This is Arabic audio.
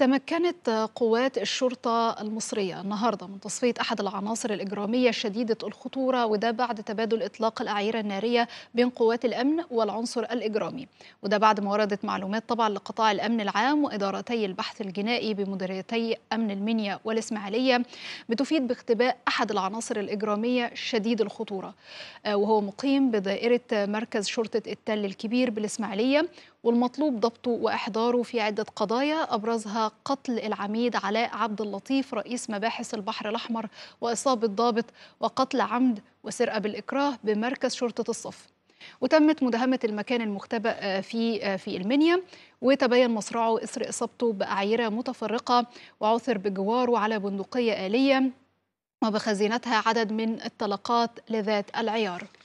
تمكنت قوات الشرطة المصرية النهاردة من تصفية أحد العناصر الإجرامية شديدة الخطورة وده بعد تبادل إطلاق الأعيرة النارية بين قوات الأمن والعنصر الإجرامي وده بعد ما وردت معلومات طبعا لقطاع الأمن العام وإدارتي البحث الجنائي بمديريتي أمن المنيا والإسماعيلية بتفيد باختباء أحد العناصر الإجرامية شديد الخطورة آه، وهو مقيم بدائرة مركز شرطة التل الكبير بالإسماعيلية والمطلوب ضبطه وإحضاره في عدة قضايا أبرزها قتل العميد علاء عبد اللطيف رئيس مباحث البحر الأحمر وإصابة ضابط وقتل عمد وسرقة بالإكراه بمركز شرطة الصف وتمت مداهمة المكان المختبأ آه، في آه، في المنيا وتبين مصرعه إثر إصابته بأعيرة متفرقة وعثر بجواره على بندقية آلية وبخزينتها عدد من الطلقات لذات العيار